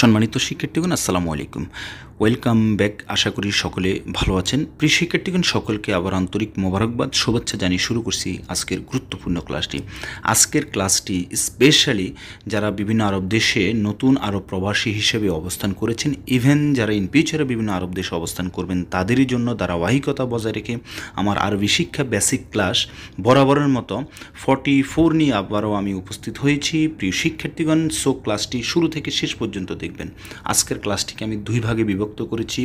সম্মানিত শিক্ষার্থীগণ আসসালামু আলাইকুম ওয়েলকাম ব্যাক আশা করি সকলে ভালো আছেন প্রিয় শিক্ষার্থীগণ সকলকে আবার আন্তরিক মোবারকবাদ শুভেচ্ছা জানিয়ে শুরু করছি আজকের গুরুত্বপূর্ণ ক্লাসটি আজকের ক্লাসটি স্পেশালি যারা বিভিন্ন আরব দেশে নতুন আরব প্রবাসী হিসেবে অবস্থান করেছেন ইভেন যারা ইন ফিউচারে বিভিন্ন আরব দেশে অবস্থান করবেন তাদেরই জন্য ধারাবাহিকতা বজায় রেখে আমার আরবি শিক্ষা বেসিক ক্লাস বরাবরের মতো ফর্টি ফোর নিয়ে আবারও আমি উপস্থিত হয়েছি প্রিয় শিক্ষার্থীগণ সো ক্লাসটি শুরু থেকে শেষ পর্যন্ত দেখবেন আজকের ক্লাসটিকে আমি দুই ভাগে বিভক্ত অন্তর্ভুক্ত করেছি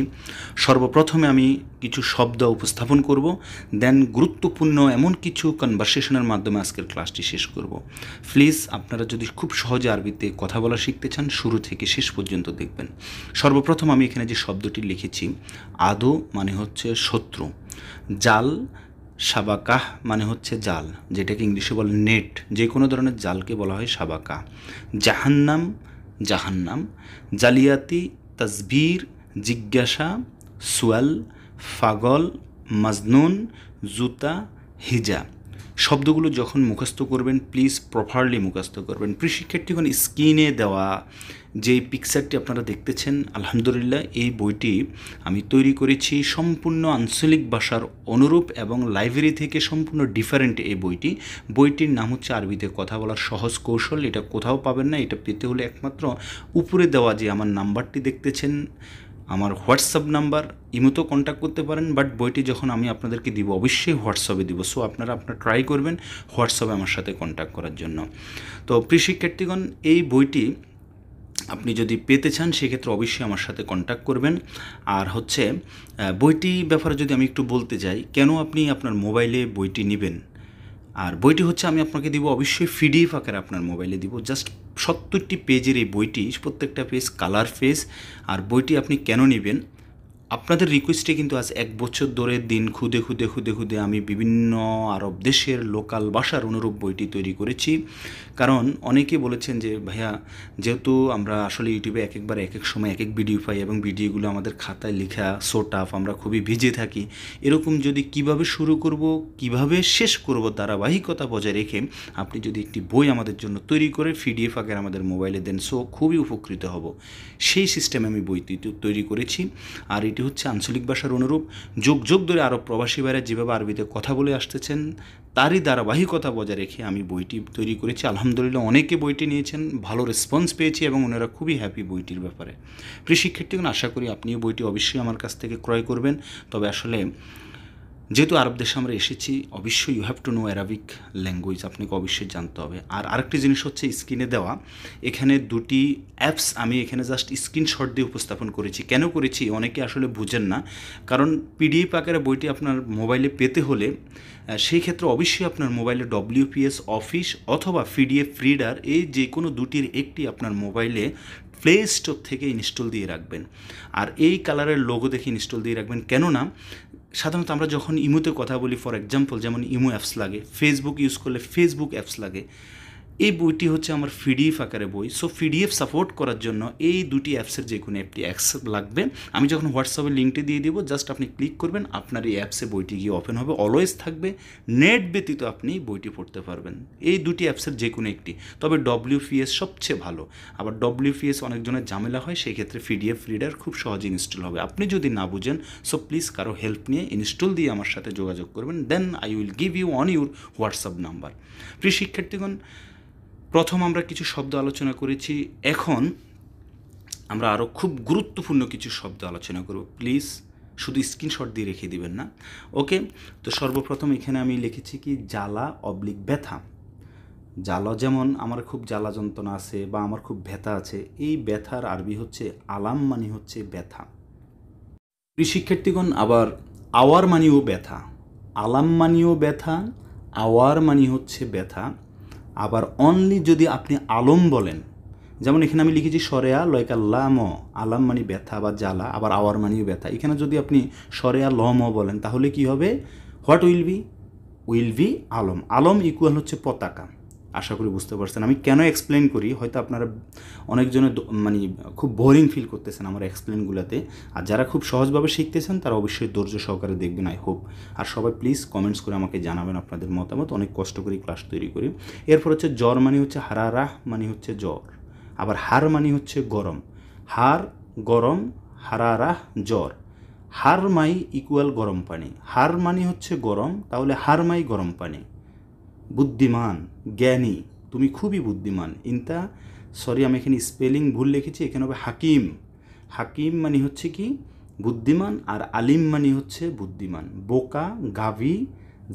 সর্বপ্রথমে আমি কিছু শব্দ উপস্থাপন করব দেন গুরুত্বপূর্ণ এমন কিছু কনভারসেশনের মাধ্যমে আজকের ক্লাসটি শেষ করব প্লিজ আপনারা যদি খুব সহজে আরবিতে কথা বলা শিখতে চান শুরু থেকে শেষ পর্যন্ত দেখবেন সর্বপ্রথম আমি এখানে যে শব্দটি লিখেছি আদো মানে হচ্ছে শত্রু জাল সাবাকাহ মানে হচ্ছে জাল যেটাকে ইংলিশে বলে নেট যে কোনো ধরনের জালকে বলা হয় সাবাকা জাহান্নাম জাহান্নাম জালিয়াতি তাজবির জিজ্ঞাসা সোয়াল ফাগল মাজনুন জুতা হিজা শব্দগুলো যখন মুখস্থ করবেন প্লিজ প্রপারলি মুখস্থ করবেন শিক্ষার্থীগণ স্ক্রিনে দেওয়া যেই পিকচারটি আপনারা দেখতেছেন আলহামদুলিল্লাহ এই বইটি আমি তৈরি করেছি সম্পূর্ণ আঞ্চলিক ভাষার অনুরূপ এবং লাইব্রেরি থেকে সম্পূর্ণ ডিফারেন্ট এই বইটি বইটির নাম হচ্ছে আরবিতে কথা বলার সহজ কৌশল এটা কোথাও পাবেন না এটা পেতে হলে একমাত্র উপরে দেওয়া যে আমার নাম্বারটি দেখতেছেন আমার হোয়াটসঅ্যাপ নাম্বার ইমোতেও কন্ট্যাক্ট করতে পারেন বাট বইটি যখন আমি আপনাদেরকে দিব অবশ্যই হোয়াটসঅ্যাপে দিব সো আপনারা আপনারা ট্রাই করবেন হোয়াটসঅ্যাপে আমার সাথে কন্ট্যাক্ট করার জন্য তো প্রিয় শিক্ষার্থীগণ এই বইটি আপনি যদি পেতে চান সেক্ষেত্রে অবশ্যই আমার সাথে কন্ট্যাক্ট করবেন আর হচ্ছে বইটি ব্যাপারে যদি আমি একটু বলতে চাই কেন আপনি আপনার মোবাইলে বইটি নেবেন আর বইটি হচ্ছে আমি আপনাকে দিব অবশ্যই পিডিএফ আকারে আপনার মোবাইলে দিব জাস্ট সত্তরটি পেজের এই বইটি প্রত্যেকটা পেজ কালার পেজ আর বইটি আপনি কেন নেবেন আপনাদের রিকোয়েস্টে কিন্তু আজ এক বছর ধরে দিন খুদে খুদে খুদে খুদে আমি বিভিন্ন আরব দেশের লোকাল ভাষার অনুরূপ বইটি তৈরি করেছি কারণ অনেকে বলেছেন যে ভাইয়া যেহেতু আমরা আসলে ইউটিউবে এক একবার এক এক সময় এক এক ভিডিও পাই এবং ভিডিওগুলো আমাদের খাতায় লেখা সো টাফ আমরা খুবই ভিজে থাকি এরকম যদি কিভাবে শুরু করব কিভাবে শেষ করব ধারাবাহিকতা বজায় রেখে আপনি যদি একটি বই আমাদের জন্য তৈরি করে পিডিএফ আগের আমাদের মোবাইলে দেন সো খুবই উপকৃত হব সেই সিস্টেমে আমি বইটি তৈরি করেছি আর এটি হচ্ছে আঞ্চলিক ভাষার অনুরূপ যুগ যুগ ধরে আরব প্রবাসী বাইরে যেভাবে আরবিতে কথা বলে আসতেছেন তারই ধারাবাহিকতা বজায় রেখে আমি বইটি তৈরি করেছি আলহামদুলিল্লাহ অনেকে বইটি নিয়েছেন ভালো রেসপন্স পেয়েছি এবং ওনারা খুবই হ্যাপি বইটির ব্যাপারে প্রিয় শিক্ষার্থীগণ আশা করি আপনিও বইটি অবশ্যই আমার কাছ থেকে ক্রয় করবেন তবে আসলে যেহেতু আরব দেশে আমরা এসেছি অবশ্যই you have to know Arabic language আপনাকে অবশ্যই জানতে হবে আর আরেকটি জিনিস হচ্ছে স্ক্রিনে দেওয়া এখানে দুটি অ্যাপস আমি এখানে জাস্ট স্ক্রিনশট দিয়ে উপস্থাপন করেছি কেন করেছি অনেকে আসলে বুঝেন না কারণ পিডিএফ আকারে বইটি আপনার মোবাইলে পেতে হলে সেই ক্ষেত্রে অবশ্যই আপনার মোবাইলে ডব্লিউপিএস অফিস অথবা পিডিএফ রিডার এই যে কোনো দুটির একটি আপনার মোবাইলে প্লে স্টোর থেকে ইনস্টল দিয়ে রাখবেন আর এই কালারের লোগো দেখে ইনস্টল দিয়ে রাখবেন কেননা সাধারণত আমরা যখন ইমুতে কথা বলি ফর এক্সাম্পল যেমন ইমু অ্যাপস লাগে ফেসবুক ইউজ করলে ফেসবুক অ্যাপস লাগে এই বইটি হচ্ছে আমার ফিডিএফ আকারে বই সো ফিডিএফ সাপোর্ট করার জন্য এই দুটি অ্যাপসের যে কোনো অ্যাপটি অ্যাক্স লাগবে আমি যখন হোয়াটসঅ্যাপে লিঙ্কটি দিয়ে দেবো জাস্ট আপনি ক্লিক করবেন আপনার এই অ্যাপসে বইটি গিয়ে ওপেন হবে অলওয়েজ থাকবে নেট ব্যতীত আপনি বইটি পড়তে পারবেন এই দুটি অ্যাপসের যে কোনো একটি তবে ডব্লিউপিএস সবচেয়ে ভালো আবার ডব্লিউপিএস অনেকজনের ঝামেলা হয় সেই ক্ষেত্রে ফিডিএফ রিডার খুব সহজে ইনস্টল হবে আপনি যদি না বুঝেন সো প্লিজ কারো হেল্প নিয়ে ইনস্টল দিয়ে আমার সাথে যোগাযোগ করবেন then I will give you on your WhatsApp number প্রিয় শিক্ষার্থীগণ প্রথম আমরা কিছু শব্দ আলোচনা করেছি এখন আমরা আরও খুব গুরুত্বপূর্ণ কিছু শব্দ আলোচনা করব প্লিজ শুধু স্ক্রিনশট দিয়ে রেখে দিবেন না ওকে তো সর্বপ্রথম এখানে আমি লিখেছি কি জ্বালা অবলিক ব্যথা জ্বালা যেমন আমার খুব জ্বালা যন্ত্রণা আছে বা আমার খুব ব্যথা আছে এই ব্যথার আরবি হচ্ছে আলাম মানে হচ্ছে ব্যথা শিক্ষার্থীগণ আবার আওয়ার মানিও ব্যথা আলাম মানিও ব্যথা আওয়ার মানি হচ্ছে ব্যথা আবার অনলি যদি আপনি আলম বলেন যেমন এখানে আমি লিখেছি সরেয়া লয়কা লাম আলাম মানে ব্যথা বা জ্বালা আবার আওয়ার মানিও ব্যথা এখানে যদি আপনি সরেয়া লম বলেন তাহলে কি হবে what will be will be আলম আলম ইকুয়াল হচ্ছে পতাকা আশা করি বুঝতে পারছেন আমি কেন এক্সপ্লেন করি হয়তো আপনারা অনেকজনে মানে খুব বোরিং ফিল করতেছেন আমার এক্সপ্লেনগুলোতে আর যারা খুব সহজভাবে শিখতেছেন তারা অবশ্যই ধৈর্য সহকারে দেখবেন আই হোপ আর সবাই প্লিজ কমেন্টস করে আমাকে জানাবেন আপনাদের মতামত অনেক কষ্ট করে ক্লাস তৈরি করি এরপর হচ্ছে জ্বর মানে হচ্ছে হারারাহ মানে হচ্ছে জ্বর আবার হার মানে হচ্ছে গরম হার গরম হারারাহ জ্বর হার মাই ইকুয়াল গরম পানি হার মানে হচ্ছে গরম তাহলে হার মাই গরম পানি বুদ্ধিমান জ্ঞানী তুমি খুবই বুদ্ধিমান ইনতা সরি আমি এখানে স্পেলিং ভুল লিখেছি এখানে হবে হাকিম হাকিম মানে হচ্ছে কি বুদ্ধিমান আর আলিম মানে হচ্ছে বুদ্ধিমান বোকা গাভি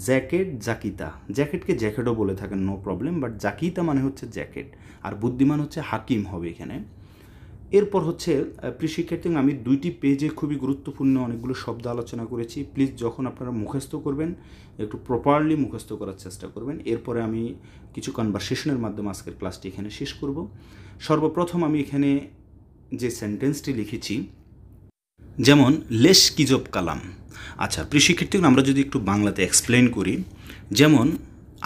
জ্যাকেট জাকিতা জ্যাকেটকে জ্যাকেটও বলে থাকেন নো প্রবলেম বাট জাকিতা মানে হচ্ছে জ্যাকেট আর বুদ্ধিমান হচ্ছে হাকিম হবে এখানে এরপর হচ্ছে প্রিশিক্ষার্থী আমি দুইটি পেজে খুবই গুরুত্বপূর্ণ অনেকগুলো শব্দ আলোচনা করেছি প্লিজ যখন আপনারা মুখস্থ করবেন একটু প্রপারলি মুখস্থ করার চেষ্টা করবেন এরপরে আমি কিছু কনভারসেশনের মাধ্যমে আজকের ক্লাসটি এখানে শেষ করব সর্বপ্রথম আমি এখানে যে সেন্টেন্সটি লিখেছি যেমন লেশ কিজব কালাম আচ্ছা প্রিশিক্ষার্থী আমরা যদি একটু বাংলাতে এক্সপ্লেন করি যেমন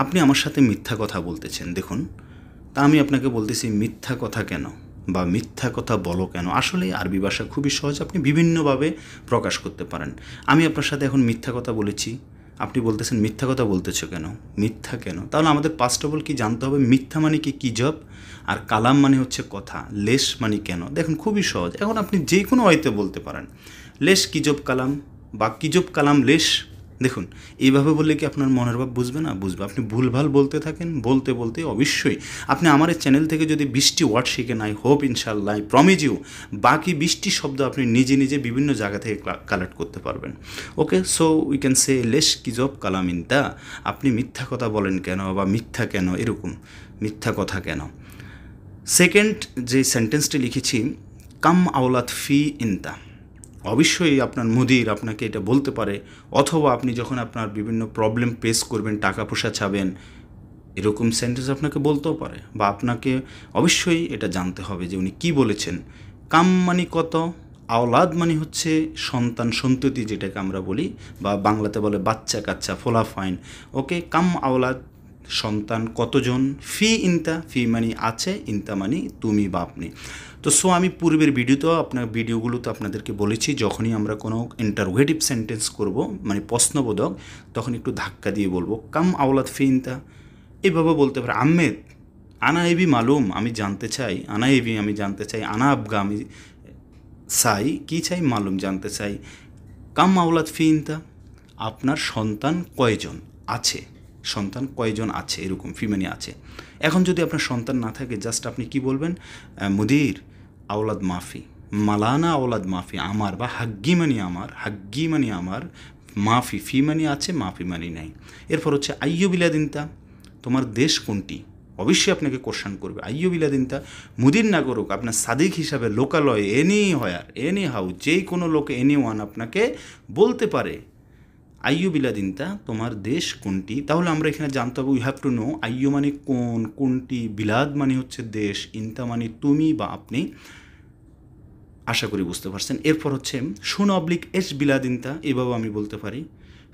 আপনি আমার সাথে মিথ্যা কথা বলতেছেন দেখুন তা আমি আপনাকে বলতেছি মিথ্যা কথা কেন বা মিথ্যা কথা বলো কেন আসলে আরবি ভাষা খুবই সহজ আপনি বিভিন্নভাবে প্রকাশ করতে পারেন আমি আপনার সাথে এখন মিথ্যা কথা বলেছি আপনি বলতেছেন মিথ্যা কথা বলতেছ কেন মিথ্যা কেন তাহলে আমাদের পাস্টবল অফ অল কী জানতে হবে মিথ্যা মানে কি কী জব আর কালাম মানে হচ্ছে কথা লেস মানে কেন দেখুন খুবই সহজ এখন আপনি যে কোনো ওয়েতে বলতে পারেন লেস কিজব কালাম বা কিজব কালাম লেস দেখুন এইভাবে বললে কি আপনার মনের ভাব বুঝবে না বুঝবে আপনি ভুলভাল বলতে থাকেন বলতে বলতে অবশ্যই আপনি আমার চ্যানেল থেকে যদি বিশটি ওয়ার্ড শিখেন আই হোপ ইনশাল্লাহ প্রমিজ ইউ বাকি বিশটি শব্দ আপনি নিজে নিজে বিভিন্ন জায়গা থেকে কালেক্ট করতে পারবেন okay so we can say লেস ইন কালামিনতা আপনি মিথ্যা কথা বলেন কেন বা মিথ্যা কেন এরকম মিথ্যা কথা কেন সেকেন্ড যে সেন্টেন্সটি লিখেছি কাম আওলাত ফি ইনতা অবশ্যই আপনার মুদির আপনাকে এটা বলতে পারে অথবা আপনি যখন আপনার বিভিন্ন প্রবলেম পেস করবেন টাকা পয়সা ছাবেন এরকম সেন্টেন্স আপনাকে বলতেও পারে বা আপনাকে অবশ্যই এটা জানতে হবে যে উনি কি বলেছেন কাম মানে কত আওলাদ মানে হচ্ছে সন্তান সন্ততি যেটাকে আমরা বলি বা বাংলাতে বলে বাচ্চা কাচ্চা ফোলা ফাইন ওকে কাম আওলাদ সন্তান কতজন ফি ইনতা ফি মানি আছে ইনতা মানি তুমি বাপনি তো সো আমি পূর্বের ভিডিওতেও আপনার ভিডিওগুলোতে আপনাদেরকে বলেছি যখনই আমরা কোনো ইন্টারোগেটিভ সেন্টেন্স করব মানে প্রশ্নবোধক তখন একটু ধাক্কা দিয়ে বলবো কাম আওলাদ ফি ইনতা এভাবে বলতে পারে আহমেদ আনা এবি মালুম আমি জানতে চাই আনা এবি আমি জানতে চাই আনা আবগা আমি চাই কী চাই মালুম জানতে চাই কাম আওলাদ ফি ইনতা আপনার সন্তান কয়জন আছে সন্তান কয়জন আছে এরকম ফিমানি আছে এখন যদি আপনার সন্তান না থাকে জাস্ট আপনি কি বলবেন মুদির আওলাদ মাফি মালানা আওলাদ মাফি আমার বা হাগ্গি মানি আমার হাগ্গি মানি আমার মাফি ফি মানি আছে মাফি মানি নাই এরপর হচ্ছে আইয়ো বিলাদিনতা তোমার দেশ কোনটি অবশ্যই আপনাকে কোশ্চান করবে আইয়ো বিলাদিনতা মুদির না করুক আপনার সাদিক হিসাবে লোকালয় এনি হয়ার এনি হাউ যেই কোনো লোক এনি ওয়ান আপনাকে বলতে পারে আইয়ুবিলাদিনতা তোমার দেশ কোনটি তাহলে আমরা এখানে জানতে হবে উই হ্যাভ টু নো আইয়ু মানে কোন কোনটি বিলাদ মানে হচ্ছে দেশ ইনতা মানে তুমি বা আপনি আশা করি বুঝতে পারছেন এরপর হচ্ছে শূন্য অবলিক এস বিলাদিনতা এভাবে আমি বলতে পারি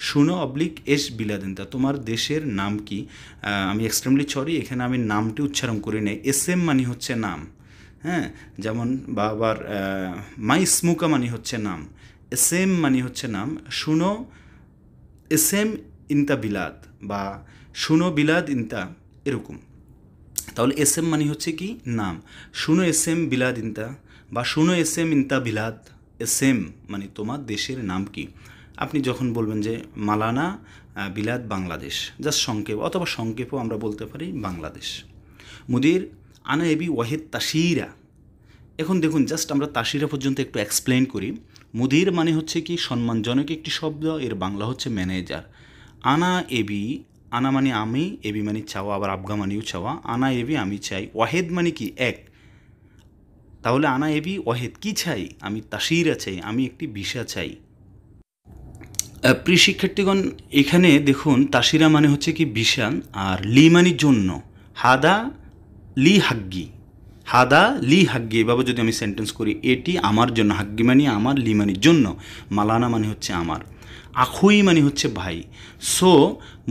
শূন্য অবলিক এস বিলাদিনতা তোমার দেশের নাম কি আমি এক্সট্রিমলি সরি এখানে আমি নামটি উচ্চারণ করি নাই এস এম মানে হচ্ছে নাম হ্যাঁ যেমন বাবার মাই স্মুকা মানে হচ্ছে নাম এস এম মানে হচ্ছে নাম শুনো এসএম ইনতা বিলাদ বা শুনো বিলাদ ইনতা এরকম তাহলে এসএম মানে হচ্ছে কি নাম শুনো এসএম বিলাদ ইনতা বা শুনো এসএম ইনতা বিলাদ এসএম মানে তোমার দেশের নাম কি আপনি যখন বলবেন যে মালানা বিলাদ বাংলাদেশ জাস্ট সংক্ষেপ অথবা সংক্ষেপও আমরা বলতে পারি বাংলাদেশ মুদির আনা এবি ওয়াহেদ তাসিরা এখন দেখুন জাস্ট আমরা তাসিরা পর্যন্ত একটু এক্সপ্লেন করি মুদির মানে হচ্ছে কি সম্মানজনক একটি শব্দ এর বাংলা হচ্ছে ম্যানেজার আনা এবি আনা মানে আমি এবি মানে চাওয়া আবার আবগা মানেও চাওয়া আনা এবি আমি চাই ওয়াহেদ মানে কি এক তাহলে আনা এবি ওয়াহেদ কি চাই আমি তাসিরা চাই আমি একটি ভিসা চাই প্রিয় শিক্ষার্থীগণ এখানে দেখুন তাসিরা মানে হচ্ছে কি ভিসান আর লি মানে জন্য হাদা লি হাগ্গি হাদা লি হাগ্গি এভাবে যদি আমি সেন্টেন্স করি এটি আমার জন্য হাগ্গি মানে আমার লি মানির জন্য মালানা মানে হচ্ছে আমার আখুই মানে হচ্ছে ভাই সো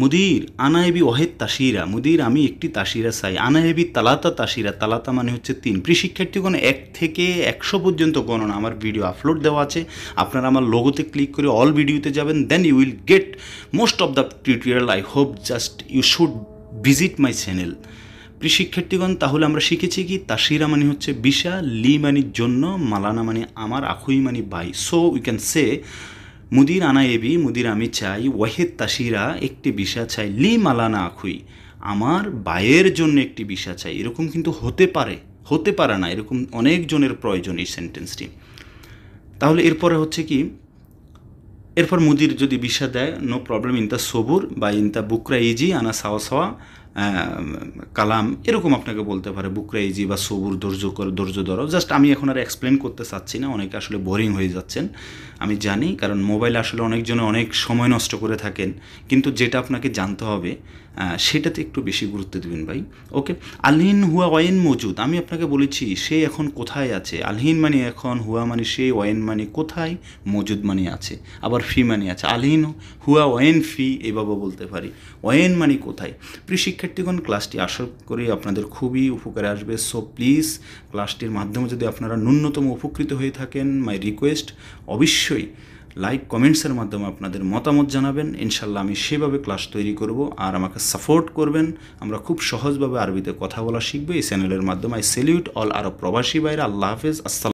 মুদির আনায়েবি ওহেদ তাসিরা মুদির আমি একটি তাসিরা চাই আনায়েবি তালাতা তাসিরা তালাতা মানে হচ্ছে তিন প্রিয় কোনো এক থেকে একশো পর্যন্ত গণনা আমার ভিডিও আপলোড দেওয়া আছে আপনারা আমার লোগোতে ক্লিক করে অল ভিডিওতে যাবেন then you will get most of the tutorial I hope just you should visit my channel প্রিয় শিক্ষার্থীগণ তাহলে আমরা শিখেছি কি তাসিরা মানে হচ্ছে বিশা লি মানির জন্য মালানা মানে আমার আখুই মানি বাই সো উই ক্যান সে মুদির আনা এবি মুদির আমি চাই ওয়াহেদ তাসিরা একটি বিষা চাই লি মালানা আখুই আমার বায়ের জন্য একটি বিষা চাই এরকম কিন্তু হতে পারে হতে পারে না এরকম অনেকজনের প্রয়োজন এই সেন্টেন্সটি তাহলে এরপরে হচ্ছে কি এরপর মুদির যদি বিষা দেয় নো প্রবলেম ইন দ্য সবুর বা ইন দ্য বুকরা ইজি আনা সাওয়া সাওয়া কালাম এরকম আপনাকে বলতে পারে বুকরাইজি বা সবুর ধৈর্য ধৈর্য ধরো জাস্ট আমি এখন আর এক্সপ্লেন করতে চাচ্ছি না অনেকে আসলে বোরিং হয়ে যাচ্ছেন আমি জানি কারণ মোবাইল আসলে অনেকজনে অনেক সময় নষ্ট করে থাকেন কিন্তু যেটা আপনাকে জানতে হবে সেটাতে একটু বেশি গুরুত্ব দেবেন ভাই ওকে আলহিন হুয়া ওয়েন মজুদ আমি আপনাকে বলেছি সে এখন কোথায় আছে আলহিন মানে এখন হুয়া মানে সে ওয়েন মানে কোথায় মজুদ মানে আছে আবার ফি মানে আছে আলহিন হুয়া ওয়েন ফি এভাবে বলতে পারি ওয়েন মানে কোথায় প্রিয় শিক্ষার্থীগণ ক্লাসটি আশা করি আপনাদের খুবই উপকারে আসবে সো প্লিজ ক্লাসটির মাধ্যমে যদি আপনারা ন্যূনতম উপকৃত হয়ে থাকেন মাই রিকোয়েস্ট অবশ্যই লাইক কমেন্টসের মাধ্যমে আপনাদের মতামত জানাবেন ইনশাল্লাহ আমি সেভাবে ক্লাস তৈরি করব আর আমাকে সাপোর্ট করবেন আমরা খুব সহজভাবে আরবিতে কথা বলা শিখবো এই চ্যানেলের মাধ্যমে আই সেলিউট অল আরব প্রবাসী বাইরে আল্লাহ হাফেজ আসসালাম